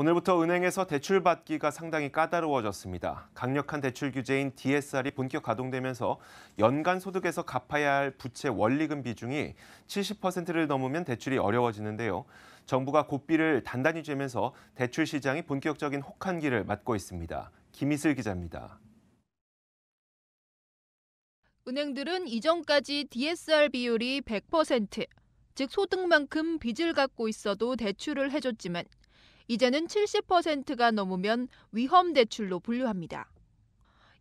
오늘부터 은행에서 대출 받기가 상당히 까다로워졌습니다. 강력한 대출 규제인 DSR이 본격 가동되면서 연간 소득에서 갚아야 할 부채 원리금 비중이 70%를 넘으면 대출이 어려워지는데요. 정부가 고삐를 단단히 쬐면서 대출 시장이 본격적인 혹한기를 맞고 있습니다. 김희슬 기자입니다. 은행들은 이전까지 DSR 비율이 100%, 즉 소득만큼 빚을 갖고 있어도 대출을 해줬지만 이제는 70%가 넘으면 위험 대출로 분류합니다.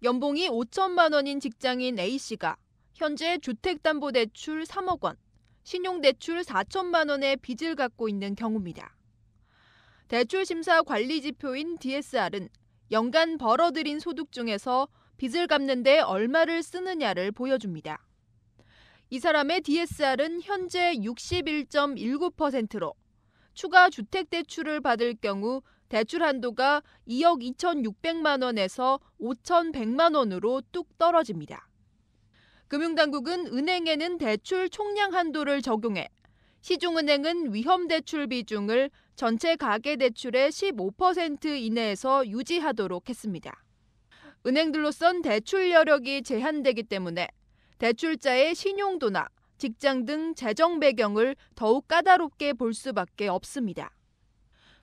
연봉이 5천만 원인 직장인 A씨가 현재 주택담보대출 3억 원, 신용대출 4천만 원의 빚을 갖고 있는 경우입니다. 대출심사 관리 지표인 DSR은 연간 벌어들인 소득 중에서 빚을 갚는데 얼마를 쓰느냐를 보여줍니다. 이 사람의 DSR은 현재 6 1 1 9로 추가 주택 대출을 받을 경우 대출 한도가 2억 2,600만 원에서 5,100만 원으로 뚝 떨어집니다. 금융당국은 은행에는 대출 총량 한도를 적용해 시중은행은 위험 대출 비중을 전체 가계 대출의 15% 이내에서 유지하도록 했습니다. 은행들로선 대출 여력이 제한되기 때문에 대출자의 신용도나 직장 등 재정 배경을 더욱 까다롭게 볼 수밖에 없습니다.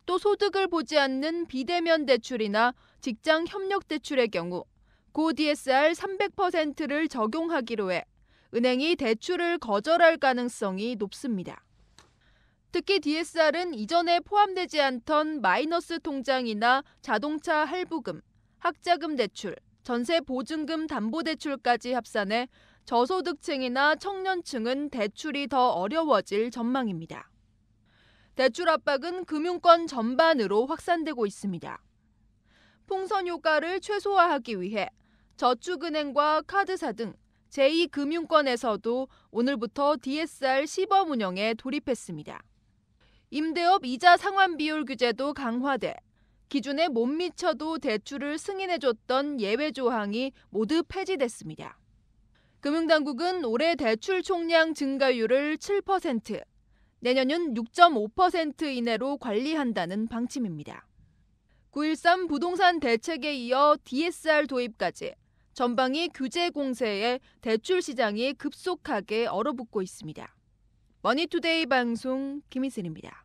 또 소득을 보지 않는 비대면 대출이나 직장 협력 대출의 경우 고 DSR 300%를 적용하기로 해 은행이 대출을 거절할 가능성이 높습니다. 특히 DSR은 이전에 포함되지 않던 마이너스 통장이나 자동차 할부금, 학자금 대출, 전세 보증금 담보 대출까지 합산해 저소득층이나 청년층은 대출이 더 어려워질 전망입니다. 대출 압박은 금융권 전반으로 확산되고 있습니다. 풍선 효과를 최소화하기 위해 저축은행과 카드사 등 제2금융권에서도 오늘부터 DSR 시범 운영에 돌입했습니다. 임대업 이자 상환 비율 규제도 강화돼 기준에 못 미쳐도 대출을 승인해줬던 예외 조항이 모두 폐지됐습니다. 금융당국은 올해 대출 총량 증가율을 7%, 내년은 6.5% 이내로 관리한다는 방침입니다. 9.13 부동산 대책에 이어 DSR 도입까지 전방위 규제 공세에 대출 시장이 급속하게 얼어붙고 있습니다. 머니투데이 방송 김희슬입니다.